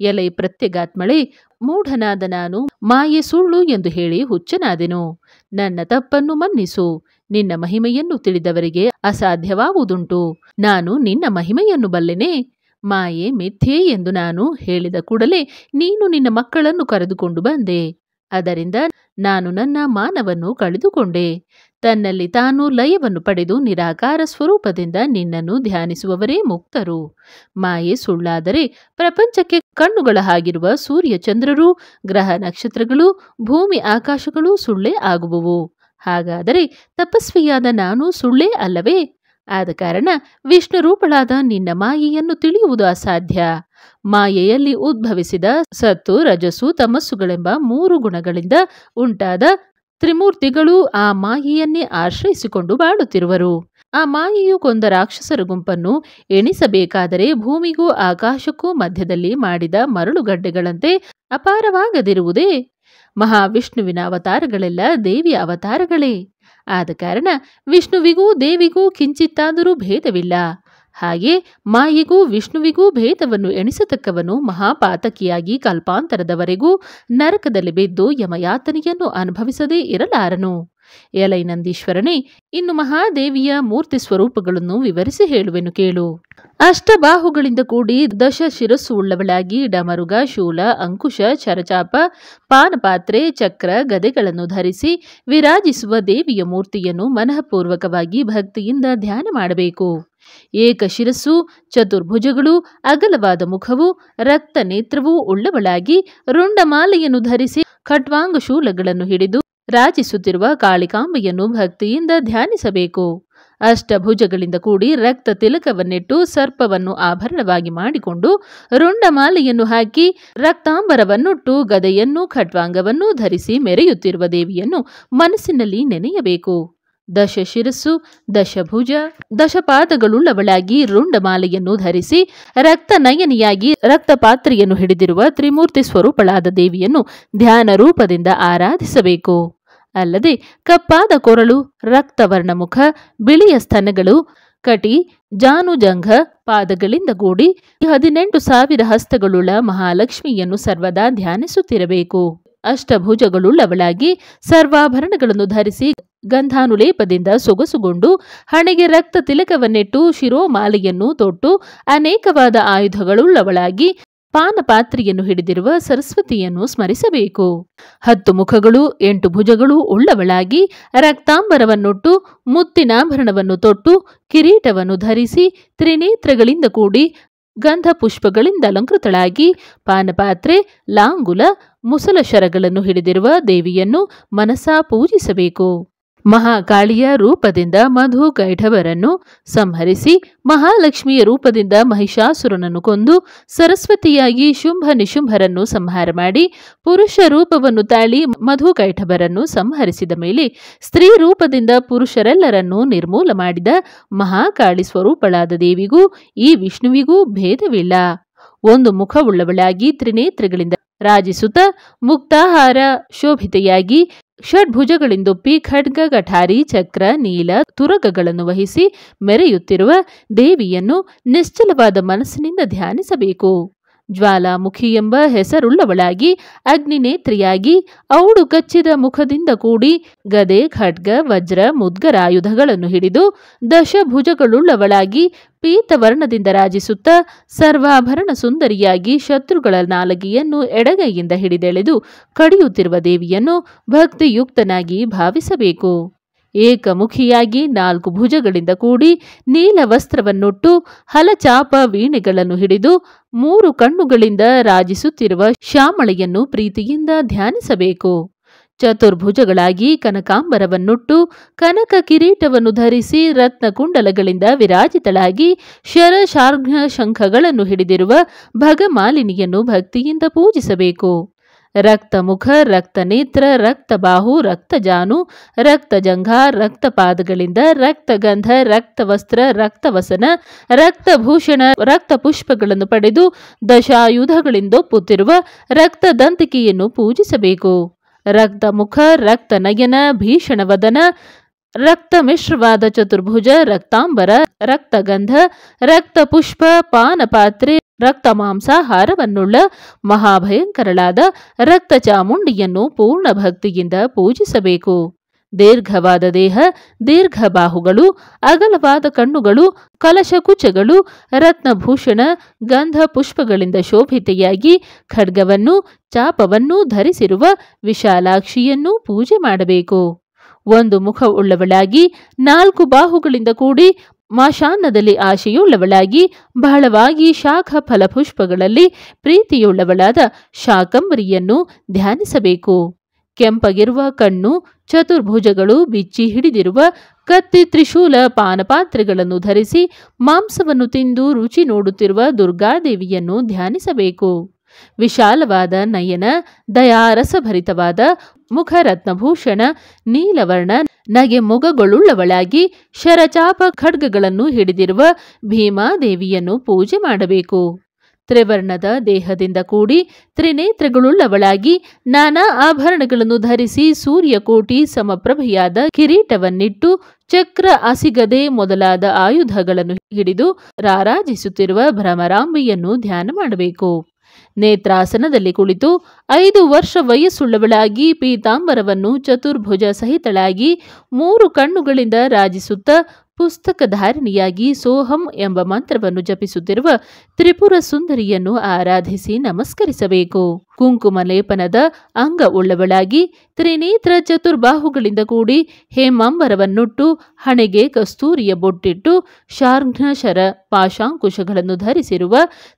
ಎಲೆ ಪ್ರತ್ಯಗಾತ್ಮಳೆ ಮೂಢನಾದ ನಾನು ಮಾಯೆ ಸುಳ್ಳು ಎಂದು ಹೇಳಿ ಹುಚ್ಚನಾದೆನು ನನ್ನ ತಪ್ಪನ್ನು ಮನ್ನಿಸು ನಿನ್ನ ಮಹಿಮೆಯನ್ನು ತಿಳಿದವರಿಗೆ ಅಸಾಧ್ಯವಾಗುವುದುಂಟು ನಾನು ನಿನ್ನ ಮಹಿಮೆಯನ್ನು ಬಲ್ಲೆನೆ ಮಾಯೆ ಮಿಥ್ಯೆ ಎಂದು ನಾನು ಹೇಳಿದ ಕೂಡಲೇ ನೀನು ನಿನ್ನ ಮಕ್ಕಳನ್ನು ಕರೆದುಕೊಂಡು ಬಂದೆ ಅದರಿಂದ ನಾನು ನನ್ನ ಮಾನವನ್ನು ಕಳೆದುಕೊಂಡೆ ತನ್ನಲ್ಲಿ ತಾನು ಲಯವನ್ನು ಪಡೆದು ನಿರಾಕಾರ ಸ್ವರೂಪದಿಂದ ನಿನ್ನನ್ನು ಧ್ಯಾನಿಸುವವರೇ ಮುಕ್ತರು ಮಾಯೆ ಸುಳ್ಳಾದರೆ ಪ್ರಪಂಚಕ್ಕೆ ಕಣ್ಣುಗಳ ಹಾಗಿರುವ ಸೂರ್ಯಚಂದ್ರರು ಗ್ರಹ ನಕ್ಷತ್ರಗಳು ಭೂಮಿ ಆಕಾಶಗಳು ಸುಳ್ಳೇ ಆಗುವವು ಹಾಗಾದರೆ ತಪಸ್ವಿಯಾದ ನಾನು ಸುಳ್ಳೇ ಅಲ್ಲವೇ ಆದ ಕಾರಣ ವಿಷ್ಣು ರೂಪಳಾದ ನಿನ್ನ ಮಾಯೆಯನ್ನು ತಿಳಿಯುವುದು ಅಸಾಧ್ಯ ಮಾಯೆಯಲ್ಲಿ ಉದ್ಭವಿಸಿದ ಸತ್ತು ರಜಸು ತಮಸ್ಸುಗಳೆಂಬ ಮೂರು ಗುಣಗಳಿಂದ ಉಂಟಾದ ತ್ರಿಮೂರ್ತಿಗಳು ಆ ಮಾಹಿಯನ್ನೇ ಆಶ್ರಯಿಸಿಕೊಂಡು ಬಾಳುತ್ತಿರುವರು ಆ ಮಾಯಿಯು ಕೊಂದ ರಾಕ್ಷಸರ ಗುಂಪನ್ನು ಎಣಿಸಬೇಕಾದರೆ ಭೂಮಿಗೂ ಆಕಾಶಕ್ಕೂ ಮಧ್ಯದಲ್ಲಿ ಮಾಡಿದ ಮರಳುಗಡ್ಡೆಗಳಂತೆ ಅಪಾರವಾಗದಿರುವುದೇ ಮಹಾವಿಷ್ಣುವಿನ ಅವತಾರಗಳೆಲ್ಲ ದೇವಿಯ ಅವತಾರಗಳೇ ಆದ ಕಾರಣ ವಿಷ್ಣುವಿಗೂ ದೇವಿಗೂ ಕಿಂಚಿತ್ತಾದರೂ ಭೇದವಿಲ್ಲ ಹಾಗೆ ಮಾಯೆಗೂ ವಿಷ್ಣುವಿಗೂ ಭೇದವನ್ನು ಎಣಿಸತಕ್ಕವನು ಮಹಾಪಾತಕಿಯಾಗಿ ಕಲ್ಪಾಂತರದವರೆಗೂ ನರಕದಲ್ಲಿ ಬಿದ್ದು ಯಮಯಾತನೆಯನ್ನು ಅನುಭವಿಸದೇ ಇರಲಾರನು ಎಲೈನಂದೀಶ್ವರನೇ ಇನ್ನು ಮಹಾದೇವಿಯ ಮೂರ್ತಿ ಸ್ವರೂಪಗಳನ್ನು ವಿವರಿಸಿ ಹೇಳುವೆನು ಕೇಳು ಅಷ್ಟಬಾಹುಗಳಿಂದ ಕೂಡಿ ದಶ ಶಿರಸ್ಸು ಉಳ್ಳವಳಾಗಿ ಡಮರುಗ ಶೂಲ ಅಂಕುಶ ಚರಚಾಪ ಪಾನಪಾತ್ರೆ ಚಕ್ರ ಗದೆಗಳನ್ನು ಧರಿಸಿ ವಿರಾಜಿಸುವ ದೇವಿಯ ಮೂರ್ತಿಯನ್ನು ಮನಃಪೂರ್ವಕವಾಗಿ ಭಕ್ತಿಯಿಂದ ಧ್ಯಾನ ಮಾಡಬೇಕು ಏಕಶಿರಸ್ಸು ಚತುರ್ಭುಜಗಳು ಅಗಲವಾದ ಮುಖವು ರಕ್ತ ನೇತ್ರವೂ ಉಳ್ಳವಳಾಗಿ ರುಂಡಮಾಲೆಯನ್ನು ಧರಿಸಿ ಖಟ್ವಾಂಗ ಶೂಲಗಳನ್ನು ಹಿಡಿದು ರಾಜಿಸುತ್ತಿರುವ ಕಾಳಿಕಾಂಬೆಯನ್ನು ಭಕ್ತಿಯಿಂದ ಧ್ಯಾನಿಸಬೇಕು ಅಷ್ಟಭುಜಗಳಿಂದ ಕೂಡಿ ರಕ್ತ ತಿಲಕವನ್ನಿಟ್ಟು ಸರ್ಪವನ್ನು ಆಭರಣವಾಗಿ ಮಾಡಿಕೊಂಡು ರುಂಡಮಾಲೆಯನ್ನು ಹಾಕಿ ರಕ್ತಾಂಬರವನ್ನುಟ್ಟು ಗದೆಯನ್ನು ಖಟ್ವಾಂಗವನ್ನು ಧರಿಸಿ ಮೆರೆಯುತ್ತಿರುವ ದೇವಿಯನ್ನು ಮನಸ್ಸಿನಲ್ಲಿ ನೆನೆಯಬೇಕು ದಶಶಿರಸ್ಸು ದಶಭುಜ ದಶಪಾದಗಳುಳ್ಳವಳಾಗಿ ರುಂಡಮಾಲೆಯನ್ನು ಧರಿಸಿ ರಕ್ತನಯನಿಯಾಗಿ ರಕ್ತಪಾತ್ರೆಯನ್ನು ಹಿಡಿದಿರುವ ತ್ರಿಮೂರ್ತಿ ಸ್ವರೂಪಳಾದ ದೇವಿಯನ್ನು ಧ್ಯಾನ ರೂಪದಿಂದ ಆರಾಧಿಸಬೇಕು ಅಲ್ಲದೆ ಕಪ್ಪಾದ ಕೊರಳು ರಕ್ತವರ್ಣಮುಖ ಬಿಳಿಯ ಸ್ತನಗಳು ಕಟಿ ಜಾನುಜಂಘ ಪಾದಗಳಿಂದ ಗೂಡಿ ಹದಿನೆಂಟು ಸಾವಿರ ಹಸ್ತಗಳುಳ್ಳ ಮಹಾಲಕ್ಷ್ಮಿಯನ್ನು ಸರ್ವದಾ ಧ್ಯಾನಿಸುತ್ತಿರಬೇಕು ಅಷ್ಟಭುಜಗಳುಳ್ಳವಳಾಗಿ ಸರ್ವಾಭರಣಗಳನ್ನು ಧರಿಸಿ ಗಂಧಾನುಲೇಪದಿಂದ ಸೊಗಸುಗೊಂಡು ಹಣೆಗೆ ರಕ್ತ ತಿಲಕವನ್ನಿಟ್ಟು ಶಿರೋಮಾಲೆಯನ್ನು ತೊಟ್ಟು ಅನೇಕವಾದ ಆಯುಧಗಳುಳ್ಳವಳಾಗಿ ಪಾನಪಾತ್ರೆಯನ್ನು ಹಿಡಿದಿರುವ ಸರಸ್ವತಿಯನ್ನು ಸ್ಮರಿಸಬೇಕು ಹತ್ತು ಮುಖಗಳು ಎಂಟು ಭುಜಗಳು ಉಳ್ಳವಳಾಗಿ ರಕ್ತಾಂಬರವನ್ನುಟ್ಟು ಮುತ್ತಿನಾಭರಣವನ್ನು ತೊಟ್ಟು ಕಿರೀಟವನ್ನು ಧರಿಸಿ ತ್ರಿನೇತ್ರಗಳಿಂದ ಕೂಡಿ ಗಂಧಪುಷ್ಪಗಳಿಂದ ಅಲಂಕೃತಳಾಗಿ ಪಾನಪಾತ್ರೆ ಲಾಂಗುಲ ಮುಸಲ ಶರಗಳನ್ನು ಹಿಡಿದಿರುವ ದೇವಿಯನ್ನು ಮನಸಾ ಪೂಜಿಸಬೇಕು ಮಹಾಕಾಳಿಯ ರೂಪದಿಂದ ಮಧು ಗೈಢವರನ್ನು ಸಂಹರಿಸಿ ಮಹಾಲಕ್ಷ್ಮಿಯ ರೂಪದಿಂದ ಮಹಿಷಾಸುರನನ್ನು ಕೊಂದು ಸರಸ್ವತಿಯಾಗಿ ಶುಂಭ ನಿಶುಂಭರನ್ನು ಸಂಹಾರ ಮಾಡಿ ಪುರುಷ ರೂಪವನ್ನು ತಾಳಿ ಮಧು ಗೈಠವರನ್ನು ಸಂಹರಿಸಿದ ಮೇಲೆ ಸ್ತ್ರೀ ರೂಪದಿಂದ ಪುರುಷರೆಲ್ಲರನ್ನು ನಿರ್ಮೂಲ ಮಾಡಿದ ಮಹಾಕಾಳಿ ಸ್ವರೂಪಳಾದ ದೇವಿಗೂ ಈ ವಿಷ್ಣುವಿಗೂ ಭೇದವಿಲ್ಲ ಒಂದು ಮುಖವುಳ್ಳವಳಾಗಿ ತ್ರಿನೇತ್ರಗಳಿಂದ ರಾಜಿಸುತ್ತ ಮುಕ್ತಾಹಾರ ಶೋಭಿತೆಯಾಗಿ ಷಡ್ಭುಜಗಳಿಂದೊಪ್ಪಿ ಖಡ್ಗ ಗಠಾರಿ ಚಕ್ರ ನೀಲ ತುರಗಗಳನ್ನು ವಹಿಸಿ ಮೆರೆಯುತ್ತಿರುವ ದೇವಿಯನ್ನು ನಿಶ್ಚಲವಾದ ಮನಸ್ಸಿನಿಂದ ಧ್ಯಾನಿಸಬೇಕು ಜ್ವಾಲಾಮುಖಿ ಎಂಬ ಹೆಸರುಳ್ಳವಳಾಗಿ ಅಗ್ನಿನೇತ್ರಿಯಾಗಿ ಔಡು ಕಚ್ಚಿದ ಮುಖದಿಂದ ಕೂಡಿ ಗದೆ ಖಡ್ಗ ವಜ್ರ ಮುದ್ಗರಾಯುಧಗಳನ್ನು ಹಿಡಿದು ದಶಭುಜಗಳುಳ್ಳವಳಾಗಿ ಪೀತವರ್ಣದಿಂದ ರಾಜಿಸುತ್ತಾ ಸರ್ವಾಭರಣ ಸುಂದರಿಯಾಗಿ ಶತ್ರುಗಳ ನಾಲಗಿಯನ್ನು ಎಡಗೈಯಿಂದ ಹಿಡಿದೆಳೆದು ಕಡಿಯುತ್ತಿರುವ ದೇವಿಯನ್ನು ಭಕ್ತಿಯುಕ್ತನಾಗಿ ಭಾವಿಸಬೇಕು ಏಕಮುಖಿಯಾಗಿ ನಾಲ್ಕು ಭುಜಗಳಿಂದ ಕೂಡಿ ನೀಲ ವಸ್ತ್ರವನ್ನುಟ್ಟು ಹಲಚಾಪ ವೀಣೆಗಳನ್ನು ಹಿಡಿದು ಮೂರು ಕಣ್ಣುಗಳಿಂದ ರಾಜಿಸುತ್ತಿರುವ ಶ್ಯಾಮಳೆಯನ್ನು ಪ್ರೀತಿಯಿಂದ ಧ್ಯಾನಿಸಬೇಕು ಚತುರ್ಭುಜಗಳಾಗಿ ಕನಕಾಂಬರವನ್ನುಟ್ಟು ಕನಕ ಕಿರೀಟವನ್ನು ಧರಿಸಿ ರತ್ನಕುಂಡಲಗಳಿಂದ ವಿರಾಜಿತಳಾಗಿ ಶರಶಾರ್ಘ ಶಂಖಗಳನ್ನು ಹಿಡಿದಿರುವ ಭಗಮಾಲಿನಿಯನ್ನು ಭಕ್ತಿಯಿಂದ ಪೂಜಿಸಬೇಕು ರಕ್ತಮುಖ ರಕ್ತನೇತ್ರ ರಕ್ತಬಾಹು ರಕ್ತಜಾನು ರಕ್ತಜಂಗಾ ರಕ್ತಪಾದಗಳಿಂದ ರಕ್ತಗಂಧ ರಕ್ತವಸ್ತ್ರ ರಕ್ತವಸನ ರಕ್ತಭೂಷಣ ರಕ್ತ ಪುಷ್ಪಗಳನ್ನು ಪಡೆದು ದಶಾಯುಧಗಳಿಂದೊಪ್ಪುತ್ತಿರುವ ದಂತಿಕೆಯನ್ನು ಪೂಜಿಸಬೇಕು ರಕ್ತಮುಖ ಭೀಷಣ ಭೀಷಣವದನ ರಕ್ತ ಮಿಶ್ರವಾದ ಚತುರ್ಭುಜ ರಕ್ತಾಂಬರ ರಕ್ತಗಂಧ ರಕ್ತಪುಷ್ಪ ಪಾನಪಾತ್ರೆ ರಕ್ತ ಮಾಂಸಾಹಾರವನ್ನುಳ್ಳ ಮಹಾಭಯಂಕರಳಾದ ರಕ್ತ ಚಾಮುಂಡಿಯನ್ನು ಪೂರ್ಣ ಭಕ್ತಿಯಿಂದ ಪೂಜಿಸಬೇಕು ದೀರ್ಘವಾದ ದೇಹ ದೀರ್ಘ ಬಾಹುಗಳು ಅಗಲವಾದ ಕಣ್ಣುಗಳು ಕಲಶಕುಚಗಳು ರತ್ನಭೂಷಣ ಗಂಧ ಪುಷ್ಪಗಳಿಂದ ಶೋಭಿತೆಯಾಗಿ ಖಡ್ಗವನ್ನು ಚಾಪವನ್ನು ಧರಿಸಿರುವ ವಿಶಾಲಾಕ್ಷಿಯನ್ನು ಪೂಜೆ ಮಾಡಬೇಕು ಒಂದು ಮುಖವುಳ್ಳವಳಾಗಿ ನಾಲ್ಕು ಬಾಹುಗಳಿಂದ ಕೂಡಿ ಮಾಶಾನ್ನದಲ್ಲಿ ಆಶೆಯುಳ್ಳವಳಾಗಿ ಬಹಳವಾಗಿ ಶಾಖ ಫಲಪುಷ್ಪಗಳಲ್ಲಿ ಪ್ರೀತಿಯುಳ್ಳವಳಾದ ಶಾಕಂಬರಿಯನ್ನು ಧ್ಯಾನಿಸಬೇಕು ಕೆಂಪಗಿರುವ ಕಣ್ಣು ಚತುರ್ಭುಜಗಳು ಬಿಚ್ಚಿ ಹಿಡಿದಿರುವ ಕತ್ತಿ ತ್ರಿಶೂಲ ಪಾನಪಾತ್ರೆಗಳನ್ನು ಧರಿಸಿ ಮಾಂಸವನ್ನು ತಿಂದು ರುಚಿ ನೋಡುತ್ತಿರುವ ದುರ್ಗಾದೇವಿಯನ್ನು ಧ್ಯಾನಿಸಬೇಕು ವಿಶಾಲವಾದ ನಯನ ದಯಾರಸಭರಿತವಾದ ಮುಖ ರತ್ನಭೂಷಣ ನೀಲವರ್ಣ ನಗೆ ಮೊಗಗಳುಳ್ಳವಳಾಗಿ ಶರಚಾಪ ಖಡ್ಗಗಳನ್ನು ಹಿಡಿದಿರುವ ಭೀಮಾದೇವಿಯನ್ನು ಪೂಜೆ ಮಾಡಬೇಕು ತ್ರಿವರ್ಣದ ದೇಹದಿಂದ ಕೂಡಿ ತ್ರಿನೇತ್ರಗಳುಳ್ಳವಳಾಗಿ ನಾನಾ ಆಭರಣಗಳನ್ನು ಧರಿಸಿ ಸೂರ್ಯಕೋಟಿ ಸಮಪ್ರಭೆಯಾದ ಕಿರೀಟವನ್ನಿಟ್ಟು ಚಕ್ರ ಅಸಿಗದೆ ಮೊದಲಾದ ಆಯುಧಗಳನ್ನು ಹಿಡಿದು ರಾರಾಜಿಸುತ್ತಿರುವ ಭ್ರಮರಾಂಬಿಯನ್ನು ಧ್ಯಾನ ಮಾಡಬೇಕು ನೇತ್ರಾಸನದಲ್ಲಿ ಕುಳಿತು ಐದು ವರ್ಷ ವಯಸ್ಸುಳ್ಳವಳಾಗಿ ಪೀತಾಂಬರವನ್ನು ಚತುರ್ಭುಜ ಸಹಿತಳಾಗಿ ಮೂರು ಕಣ್ಣುಗಳಿಂದ ರಾಜಿಸುತ್ತ ಪುಸ್ತಕಧಾರಣಿಯಾಗಿ ಸೋಹಂ ಎಂಬ ಮಂತ್ರವನ್ನು ಜಪಿಸುತ್ತಿರುವ ತ್ರಿಪುರ ಸುಂದರಿಯನ್ನು ಆರಾಧಿಸಿ ನಮಸ್ಕರಿಸಬೇಕು ಕುಂಕುಮ ಲೇಪನದ ಅಂಗ ಉಳ್ಳವಳಾಗಿ ತ್ರಿನೇತ್ರ ಚತುರ್ಬಾಹುಗಳಿಂದ ಕೂಡಿ ಹೇಮಾಂಬರವನ್ನುಟ್ಟು ಹಣೆಗೆ ಕಸ್ತೂರಿಯ ಬೊಟ್ಟಿಟ್ಟು ಶಾರ್ಘ್ನಶರ ಪಾಶಾಂಕುಶಗಳನ್ನು ಧರಿಸಿರುವ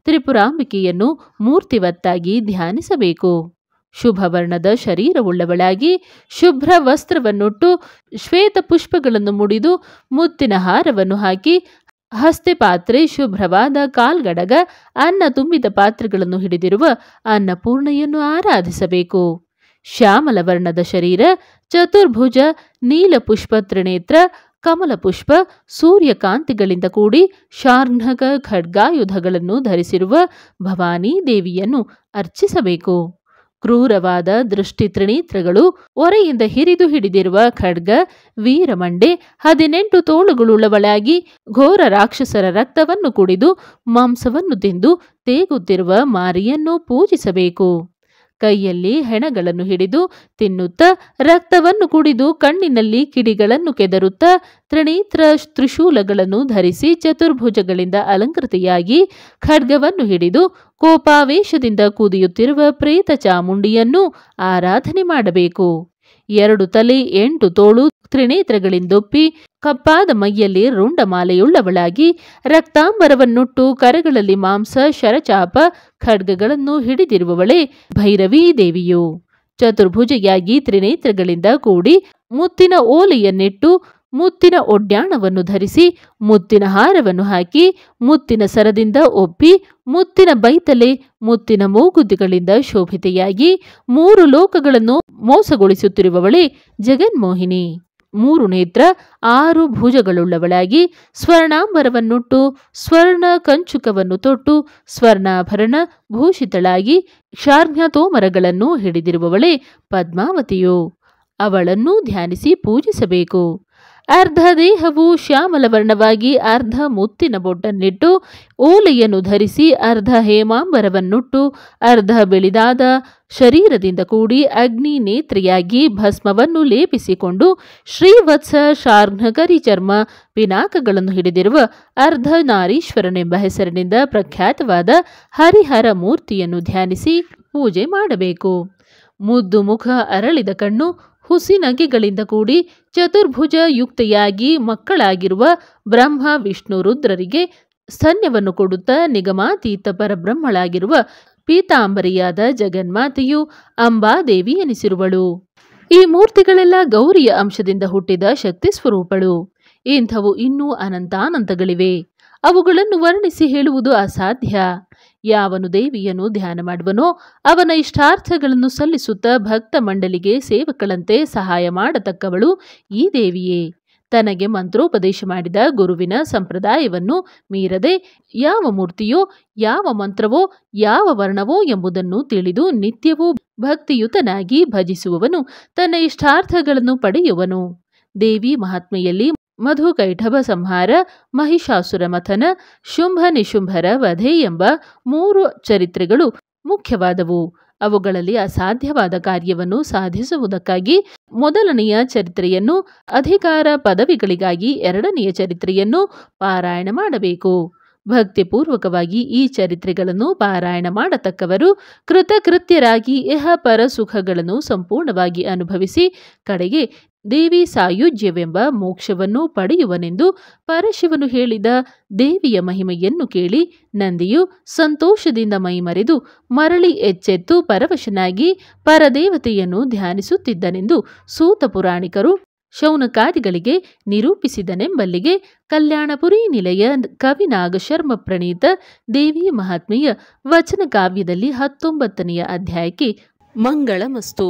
ತ್ರಿಪುರಾಂಬಿಕೆಯನ್ನು ಮೂರ್ತಿವತ್ತಾಗಿ ಧ್ಯಾನಿಸಬೇಕು ಶುಭವರ್ಣದ ಶರೀರವುಳ್ಳವಳಾಗಿ ಶುಭ್ರ ವಸ್ತ್ರವನ್ನುಟ್ಟು ಶ್ವೇತ ಪುಷ್ಪಗಳನ್ನು ಮುಡಿದು ಮುತ್ತಿನ ಹಾರವನ್ನು ಹಾಕಿ ಹಸ್ತೆ ಪಾತ್ರೆ ಶುಭ್ರವಾದ ಕಾಲ್ಗಡಗ ಅನ್ನ ತುಂಬಿದ ಪಾತ್ರೆಗಳನ್ನು ಹಿಡಿದಿರುವ ಅನ್ನಪೂರ್ಣೆಯನ್ನು ಆರಾಧಿಸಬೇಕು ಶ್ಯಾಮಲವರ್ಣದ ಶರೀರ ಚತುರ್ಭುಜ ನೀಲ ಪುಷ್ಪ ತ್ರಿನೇತ್ರ ಕಮಲ ಪುಷ್ಪ ಸೂರ್ಯಕಾಂತಿಗಳಿಂದ ಕೂಡಿ ಶಾರ್ಘಕ ಖಡ್ಗಾಯುಧಗಳನ್ನು ಧರಿಸಿರುವ ಭವಾನಿ ದೇವಿಯನ್ನು ಅರ್ಚಿಸಬೇಕು ಕ್ರೂರವಾದ ದೃಷ್ಟಿ ತ್ರಿನೇತ್ರಗಳು ಒರೆಯಿಂದ ಹಿರಿದು ಹಿಡಿದಿರುವ ಖಡ್ಗ ವೀರಮಂಡೆ ಹದಿನೆಂಟು ತೋಳುಗಳುಳ್ಳವಳಾಗಿ ಘೋರ ರಾಕ್ಷಸರ ರಕ್ತವನ್ನು ಕುಡಿದು ಮಾಂಸವನ್ನು ತಿಂದು ತೇಗುತ್ತಿರುವ ಮಾರಿಯನ್ನು ಪೂಜಿಸಬೇಕು ಕೈಯಲ್ಲಿ ಹೆಣಗಳನ್ನು ಹಿಡಿದು ತಿನ್ನುತ್ತ ರಕ್ತವನ್ನು ಕುಡಿದು ಕಣ್ಣಿನಲ್ಲಿ ಕಿಡಿಗಳನ್ನು ಕೆದರುತ್ತಾ ತ್ರಿಣೀತ್ರ ತ್ರಿಶೂಲಗಳನ್ನು ಧರಿಸಿ ಚತುರ್ಭುಜಗಳಿಂದ ಅಲಂಕೃತಿಯಾಗಿ ಖಡ್ಗವನ್ನು ಹಿಡಿದು ಕೋಪಾವೇಶದಿಂದ ಕುದಿಯುತ್ತಿರುವ ಪ್ರೇತ ಚಾಮುಂಡಿಯನ್ನು ಆರಾಧನೆ ಮಾಡಬೇಕು ಎರಡು ತಲೆ ಎಂಟು ತೋಳು ತ್ರಿನೇತ್ರಗಳಿಂದೊಪ್ಪಿ ಕಪ್ಪಾದ ಮೈಯಲ್ಲಿ ರುಂಡಮಾಲೆಯುಳ್ಳವಳಾಗಿ ರಕ್ತಾಂಬರವನ್ನುಟ್ಟು ಕರಗಳಲ್ಲಿ ಮಾಂಸ ಶರಚಾಪ ಖಡ್ಗಗಳನ್ನು ಹಿಡಿದಿರುವವಳೇ ಭೈರವೀ ದೇವಿಯು ಚತುರ್ಭುಜೆಯಾಗಿ ತ್ರಿನೇತ್ರಗಳಿಂದ ಕೂಡಿ ಮುತ್ತಿನ ಓಲೆಯನ್ನಿಟ್ಟು ಮುತ್ತಿನ ಒಡ್ಯಾಣವನ್ನು ಧರಿಸಿ ಮುತ್ತಿನ ಹಾರವನ್ನು ಹಾಕಿ ಮುತ್ತಿನ ಸರದಿಂದ ಒಪ್ಪಿ ಮುತ್ತಿನ ಬೈತಲೆ ಮುತ್ತಿನ ಮೂಗುದಿಗಳಿಂದ ಶೋಭಿತೆಯಾಗಿ ಮೂರು ಲೋಕಗಳನ್ನು ಮೋಸಗೊಳಿಸುತ್ತಿರುವವಳೇ ಜಗನ್ಮೋಹಿನಿ ಮೂರು ನೇತ್ರ ಆರು ಭುಜಗಳುಳ್ಳವಳಾಗಿ ಸ್ವರ್ಣಾಂಬರವನ್ನುಟ್ಟು ಸ್ವರ್ಣ ಕಂಚುಕವನ್ನು ತೊಟ್ಟು ಸ್ವರ್ಣಾಭರಣ ಭೂಷಿತಳಾಗಿ ಮರಗಳನ್ನು ಹಿಡಿದಿರುವವಳೇ ಪದ್ಮಾವತಿಯು ಅವಳನ್ನು ಧ್ಯಾನಿಸಿ ಪೂಜಿಸಬೇಕು ಅರ್ಧ ದೇಹವು ಶ್ಯಾಮಲವರ್ಣವಾಗಿ ವರ್ಣವಾಗಿ ಅರ್ಧ ಮುತ್ತಿನ ಬೊಟ್ಟನ್ನಿಟ್ಟು ಓಲೆಯನ್ನು ಧರಿಸಿ ಅರ್ಧ ಹೇಮಾಂಬರವನ್ನುಟ್ಟು ಅರ್ಧ ಬೆಳಿದಾದ ಶರೀರದಿಂದ ಕೂಡಿ ಅಗ್ನಿ ನೇತ್ರಿಯಾಗಿ ಭಸ್ಮವನ್ನು ಲೇಪಿಸಿಕೊಂಡು ಶ್ರೀವತ್ಸ ಶಾರ್ಘಕರಿ ಚರ್ಮ ಪಿನಾಕಗಳನ್ನು ಹಿಡಿದಿರುವ ಅರ್ಧ ನಾರೀಶ್ವರನೆಂಬ ಹೆಸರಿನಿಂದ ಪ್ರಖ್ಯಾತವಾದ ಹರಿಹರ ಮೂರ್ತಿಯನ್ನು ಧ್ಯಾನಿಸಿ ಪೂಜೆ ಮಾಡಬೇಕು ಮುದ್ದು ಮುಖ ಅರಳಿದ ಕಣ್ಣು ಹುಸಿ ನಗೆಗಳಿಂದ ಕೂಡಿ ಚತುರ್ಭುಜ ಯುಕ್ತೆಯಾಗಿ ಮಕ್ಕಳಾಗಿರುವ ಬ್ರಹ್ಮ ವಿಷ್ಣು ರುದ್ರರಿಗೆ ಸ್ತನ್ಯವನ್ನು ಕೊಡುತ್ತಾ ನಿಗಮಾತೀತ ಪರಬ್ರಹ್ಮಳಾಗಿರುವ ಪೀತಾಂಬರಿಯಾದ ಜಗನ್ಮಾತೆಯು ಅಂಬಾದೇವಿ ಎನಿಸಿರುವಳು ಈ ಮೂರ್ತಿಗಳೆಲ್ಲ ಗೌರಿಯ ಅಂಶದಿಂದ ಹುಟ್ಟಿದ ಶಕ್ತಿ ಸ್ವರೂಪಳು ಇಂಥವು ಇನ್ನೂ ಅನಂತಾನಂತಗಳಿವೆ ಅವುಗಳನ್ನು ವರ್ಣಿಸಿ ಹೇಳುವುದು ಅಸಾಧ್ಯ ಯಾವನು ದೇವಿಯನ್ನು ಧ್ಯಾನ ಮಾಡುವನೋ ಅವನ ಇಷ್ಟಾರ್ಥಗಳನ್ನು ಸಲ್ಲಿಸುತ್ತಾ ಭಕ್ತ ಮಂಡಳಿಗೆ ಸೇವಕಳಂತೆ ಸಹಾಯ ಮಾಡತಕ್ಕವಳು ಈ ದೇವಿಯೇ ತನಗೆ ಮಂತ್ರೋಪದೇಶ ಮಾಡಿದ ಗುರುವಿನ ಸಂಪ್ರದಾಯವನ್ನು ಮೀರದೆ ಯಾವ ಮೂರ್ತಿಯೋ ಯಾವ ಮಂತ್ರವೋ ಯಾವ ವರ್ಣವೋ ಎಂಬುದನ್ನು ತಿಳಿದು ನಿತ್ಯವೂ ಭಕ್ತಿಯುತನಾಗಿ ಭಜಿಸುವವನು ತನ್ನ ಇಷ್ಟಾರ್ಥಗಳನ್ನು ಪಡೆಯುವನು ದೇವಿ ಮಹಾತ್ಮೆಯಲ್ಲಿ ಮಧು ಕೈಠಭ ಸಂಹಾರ ಮಹಿಷಾಸುರ ಮಥನ ಶುಂಭ ನಿಶುಂಭರ ವಧೆ ಎಂಬ ಮೂರು ಚರಿತ್ರೆಗಳು ಮುಖ್ಯವಾದವು ಅವುಗಳಲ್ಲಿ ಅಸಾಧ್ಯವಾದ ಕಾರ್ಯವನ್ನು ಸಾಧಿಸುವುದಕ್ಕಾಗಿ ಮೊದಲನೆಯ ಚರಿತ್ರೆಯನ್ನು ಅಧಿಕಾರ ಪದವಿಗಳಿಗಾಗಿ ಎರಡನೆಯ ಚರಿತ್ರೆಯನ್ನು ಪಾರಾಯಣ ಮಾಡಬೇಕು ಭಕ್ತಿಪೂರ್ವಕವಾಗಿ ಈ ಚರಿತ್ರೆಗಳನ್ನು ಪಾರಾಯಣ ಮಾಡತಕ್ಕವರು ಕೃತಕೃತ್ಯರಾಗಿ ಇಹ ಪರಸುಖಗಳನ್ನು ಸಂಪೂರ್ಣವಾಗಿ ಅನುಭವಿಸಿ ಕಡೆಗೆ ದೇವಿ ಸಾಯುಜ್ಯವೆಂಬ ಮೋಕ್ಷವನ್ನು ಪಡೆಯುವನೆಂದು ಪರಶಿವನು ಹೇಳಿದ ದೇವಿಯ ಮಹಿಮೆಯನ್ನು ಕೇಳಿ ನಂದಿಯು ಸಂತೋಷದಿಂದ ಮೈಮರೆದು ಮರಳಿ ಎಚ್ಚೆತ್ತು ಪರವಶನಾಗಿ ಪರದೇವತೆಯನ್ನು ಧ್ಯಾನಿಸುತ್ತಿದ್ದನೆಂದು ಸೂತ ಪುರಾಣಿಕರು ಶೌನಕಾದಿಗಳಿಗೆ ನಿರೂಪಿಸಿದನೆಂಬಲ್ಲಿಗೆ ಕಲ್ಯಾಣಪುರಿ ನಿಲಯ ಕವಿನಾಗಶರ್ಮ ಪ್ರಣೀತ ದೇವಿ ಮಹಾತ್ಮೆಯ ವಚನ ಕಾವ್ಯದಲ್ಲಿ ಹತ್ತೊಂಬತ್ತನೆಯ ಅಧ್ಯಾಯಕ್ಕೆ ಮಂಗಳಮಸ್ತು